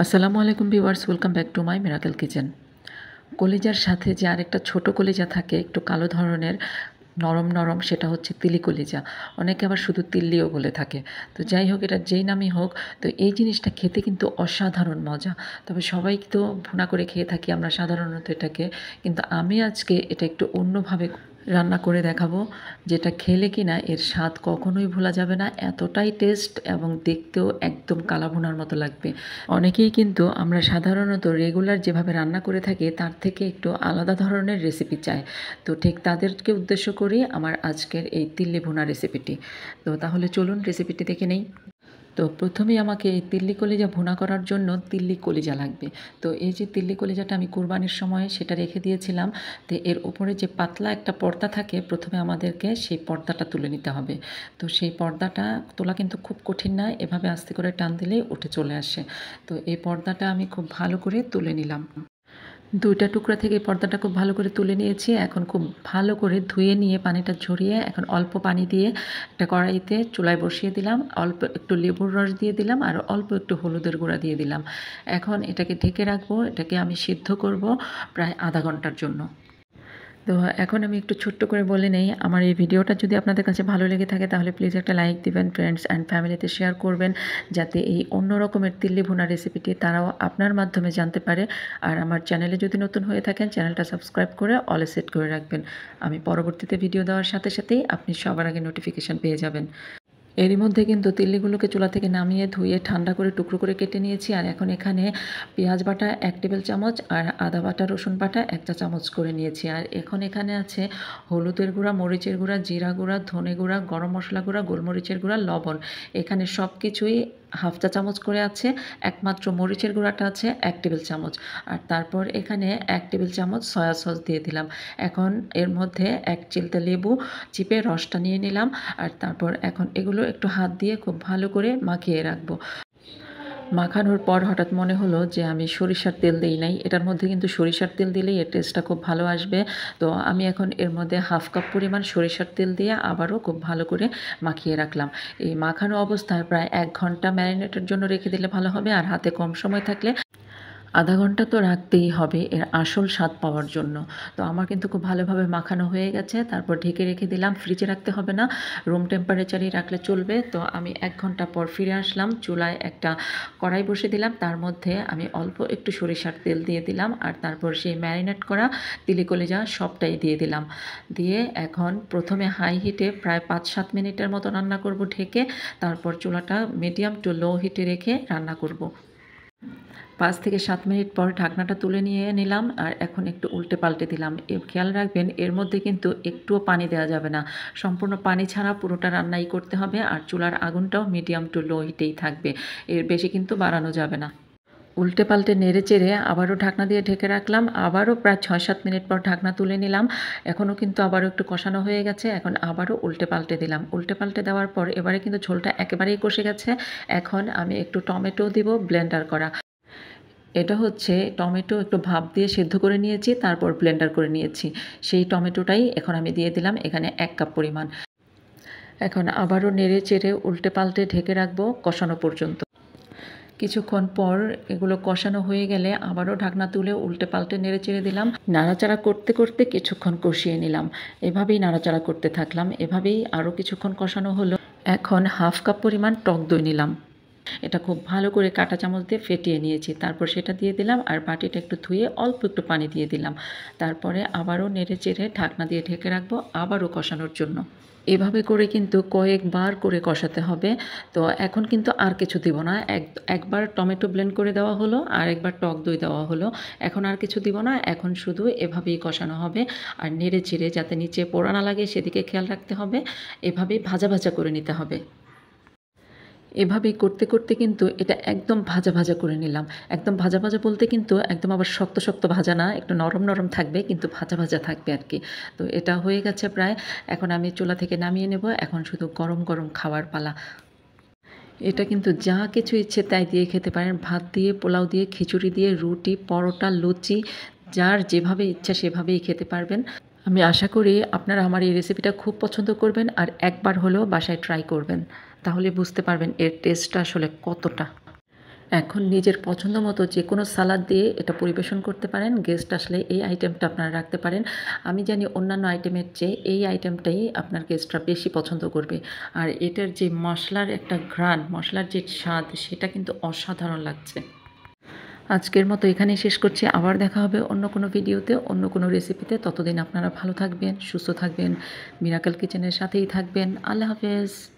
আসসালামু আলাইকুম viewers welcome back to my miracle kitchen কলিজার সাথে যে আরেকটা ছোট কলিজা থাকে একটু কালো ধরনের নরম নরম সেটা হচ্ছে তিলি কলিজা অনেকে আবার শুধু তিল্লিও বলে থাকে তো যাই হোক এটা যেই নামই হোক তো এই জিনিসটা খেতে কিন্তু অসাধারণ মজা তবে সবাই তো ভুনা করে খেয়ে থাকি আমরা সাধারণত এটাকে কিন্তু আমি আজকে এটা একটু অন্যভাবে রান্না করে দেখাবো যেটা খেলে কিনা এর স্বাদ কখনোই ভোলা যাবে না এতটাই টেস্ট এবং দেখতেও একদম কালাভুনার মতো লাগবে অনেকেই কিন্তু আমরা সাধারণত রেগুলার যেভাবে রান্না করে থাকি তার থেকে একটু আলাদা ধরনের রেসিপি চাই তো ঠিক তাদেরকে উদ্দেশ্য করি আমার আজকের এই তিল্লি ভুনা রেসিপিটি তো তাহলে চলুন রেসিপিটি দেখে নেই তো প্রথমে আমাকে এই তিল্লি কলিজা ভুনা করার জন্য তিল্লি কলিজা লাগবে তো এই যে তিল্লি কলিজাটা আমি কুরবানির সময় সেটা রেখে দিয়েছিলাম তো এর উপরে যে পাতলা একটা পর্দা থাকে প্রথমে আমাদেরকে সেই পর্দাটা তুলে নিতে হবে তো সেই পর্দাটা তোলা কিন্তু খুব কঠিন নয় এভাবে আস্তে করে টান দিলেই উঠে চলে আসে তো এই পর্দাটা আমি খুব ভালো করে তুলে নিলাম দুইটা টুকরা থেকে পর্দাটা খুব ভালো করে তুলে নিয়েছি এখন খুব ভালো করে ধুয়ে নিয়ে পানিটা ঝরিয়ে এখন অল্প পানি দিয়ে একটা কড়াইতে চুলায় বসিয়ে দিলাম অল্প একটু লেবুর রস দিয়ে দিলাম আর অল্প একটু হলুদের গুঁড়া দিয়ে দিলাম এখন এটাকে ঢেকে রাখবো এটাকে আমি সিদ্ধ করব প্রায় আধা ঘন্টার জন্য তো এখন আমি একটু ছোট্ট করে বলে নেই আমার এই ভিডিওটা যদি আপনাদের কাছে ভালো লেগে থাকে তাহলে প্লিজ একটা লাইক দিবেন ফ্রেন্ডস অ্যান্ড ফ্যামিলিতে শেয়ার করবেন যাতে এই অন্য রকমের তিল্লি ভুনা রেসিপিটি তারাও আপনার মাধ্যমে জানতে পারে আর আমার চ্যানেলে যদি নতুন হয়ে থাকেন চ্যানেলটা সাবস্ক্রাইব করে অলে সেট করে রাখবেন আমি পরবর্তীতে ভিডিও দেওয়ার সাথে সাথেই আপনি সবার আগে নোটিফিকেশান পেয়ে যাবেন এরই মধ্যে কিন্তু তিল্লিগুলোকে চুলা থেকে নামিয়ে ধুয়ে ঠান্ডা করে টুকরো করে কেটে নিয়েছি আর এখন এখানে পেঁয়াজ বাটা এক টেবিল চামচ আর আদা বাটা রসুন বাটা এক চা চামচ করে নিয়েছি আর এখন এখানে আছে হলুদের গুঁড়া মরিচের গুঁড়া জিরা গুঁড়া ধনে গুঁড়া গরম মশলা গুঁড়া গোলমরিচের গুঁড়া লবণ এখানে সব কিছুই হাফ চা চামচ করে আছে একমাত্র মরিচের গুঁড়াটা আছে এক টেবিল চামচ আর তারপর এখানে এক টেবিল চামচ সয়া সস দিয়ে দিলাম এখন এর মধ্যে এক চিলতে লেবু চিপে রসটা নিয়ে নিলাম আর তারপর এখন এগুলো একটু হাত দিয়ে খুব ভালো করে মাখিয়ে রাখবো মাখানোর পর হঠাৎ মনে হলো যে আমি সরিষার তেল দিই নাই এটার মধ্যে কিন্তু সরিষার তেল দিলেই এর টেস্টটা খুব ভালো আসবে তো আমি এখন এর মধ্যে হাফ কাপ পরিমাণ সরিষার তেল দিয়ে আবারও খুব ভালো করে মাখিয়ে রাখলাম এই মাখানো অবস্থায় প্রায় এক ঘন্টা ম্যারিনেটের জন্য রেখে দিলে ভালো হবে আর হাতে কম সময় থাকলে আধা ঘন্টা তো রাখতেই হবে এর আসল স্বাদ পাওয়ার জন্য তো আমার কিন্তু খুব ভালোভাবে মাখানো হয়ে গেছে তারপর ঢেকে রেখে দিলাম ফ্রিজে রাখতে হবে না রুম টেম্পারেচারই রাখলে চলবে তো আমি এক ঘন্টা পর ফিরে আসলাম চুলায় একটা কড়াই বসে দিলাম তার মধ্যে আমি অল্প একটু সরিষার তেল দিয়ে দিলাম আর তারপর সেই ম্যারিনেট করা তিলি কলিজা সবটাই দিয়ে দিলাম দিয়ে এখন প্রথমে হাই হিটে প্রায় পাঁচ সাত মিনিটের মতো রান্না করব ঢেকে তারপর চুলাটা মিডিয়াম টু লো হিটে রেখে রান্না করব পাঁচ থেকে সাত মিনিট পর ঢাকনাটা তুলে নিয়ে নিলাম আর এখন একটু উল্টে পাল্টে দিলাম খেয়াল রাখবেন এর মধ্যে কিন্তু একটুও পানি দেওয়া যাবে না সম্পূর্ণ পানি ছাড়া পুরোটা রান্নাই করতে হবে আর চুলার আগুনটাও মিডিয়াম টু লো হিটেই থাকবে এর বেশি কিন্তু বাড়ানো যাবে না উল্টে পাল্টে নেড়ে চেড়ে আবারও ঢাকনা দিয়ে ঢেকে রাখলাম আবারও প্রায় ছয় সাত মিনিট পর ঢাকনা তুলে নিলাম এখনও কিন্তু আবারও একটু কষানো হয়ে গেছে এখন আবারও উল্টে পাল্টে দিলাম উল্টে পাল্টে দেওয়ার পর এবারে কিন্তু ঝোলটা একেবারেই কষে গেছে এখন আমি একটু টমেটো দিব ব্লেন্ডার করা এটা হচ্ছে টমেটো একটু ভাপ দিয়ে সেদ্ধ করে নিয়েছি তারপর ব্লেন্ডার করে নিয়েছি সেই টমেটোটাই এখন আমি দিয়ে দিলাম এখানে এক কাপ পরিমাণ এখন আবারও নেড়ে চেড়ে উল্টে পাল্টে ঢেকে রাখবো কষানো পর্যন্ত কিছুক্ষণ পর এগুলো কষানো হয়ে গেলে আবারও ঢাকনা তুলে উল্টে পাল্টে নেড়ে চেড়ে দিলাম নাড়াচাড়া করতে করতে কিছুক্ষণ কষিয়ে নিলাম এভাবেই নাড়াচাড়া করতে থাকলাম এভাবেই আরও কিছুক্ষণ কষানো হলো এখন হাফ কাপ পরিমাণ টক দই নিলাম এটা খুব ভালো করে কাটা চামচ দিয়ে ফেটিয়ে নিয়েছি তারপর সেটা দিয়ে দিলাম আর বাটিটা একটু ধুয়ে অল্প একটু পানি দিয়ে দিলাম তারপরে আবারও নেড়ে চেড়ে ঢাকনা দিয়ে ঢেকে রাখবো আবারও কষানোর জন্য এভাবে করে কিন্তু কয়েকবার করে কষাতে হবে তো এখন কিন্তু আর কিছু দিব না এক একবার টমেটো ব্লেন্ড করে দেওয়া হলো আর একবার টক দই দেওয়া হলো এখন আর কিছু দিব না এখন শুধু এভাবেই কষানো হবে আর নেড়ে চেড়ে যাতে নিচে পোড়া না লাগে সেদিকে খেয়াল রাখতে হবে এভাবেই ভাজা ভাজা করে নিতে হবে এভাবেই করতে করতে কিন্তু এটা একদম ভাজা ভাজা করে নিলাম একদম ভাজা ভাজা বলতে কিন্তু একদম আবার শক্ত শক্ত ভাজা না একটু নরম নরম থাকবে কিন্তু ভাজা ভাজা থাকবে আর কি তো এটা হয়ে গেছে প্রায় এখন আমি চুলা থেকে নামিয়ে নেব এখন শুধু গরম গরম খাওয়ার পালা এটা কিন্তু যা কিছু ইচ্ছে তাই দিয়ে খেতে পারেন ভাত দিয়ে পোলাও দিয়ে খিচুড়ি দিয়ে রুটি পরোটা লুচি যার যেভাবে ইচ্ছা সেভাবেই খেতে পারবেন আমি আশা করি আপনারা আমার এই রেসিপিটা খুব পছন্দ করবেন আর একবার হলেও বাসায় ট্রাই করবেন তাহলে বুঝতে পারবেন এর টেস্টটা আসলে কতটা এখন নিজের পছন্দ মতো যে কোনো সালাদ দিয়ে এটা পরিবেশন করতে পারেন গেস্ট আসলে এই আইটেমটা আপনারা রাখতে পারেন আমি জানি অন্যান্য আইটেমের চেয়ে এই আইটেমটাই আপনার গেস্টরা বেশি পছন্দ করবে আর এটার যে মশলার একটা ঘ্রাণ মশলার যে স্বাদ সেটা কিন্তু অসাধারণ লাগছে আজকের মতো এখানেই শেষ করছি আবার দেখা হবে অন্য কোনো ভিডিওতে অন্য কোনো রেসিপিতে ততদিন আপনারা ভালো থাকবেন সুস্থ থাকবেন মিরাকেল কিচেনের সাথেই থাকবেন আল্লাহ হাফেজ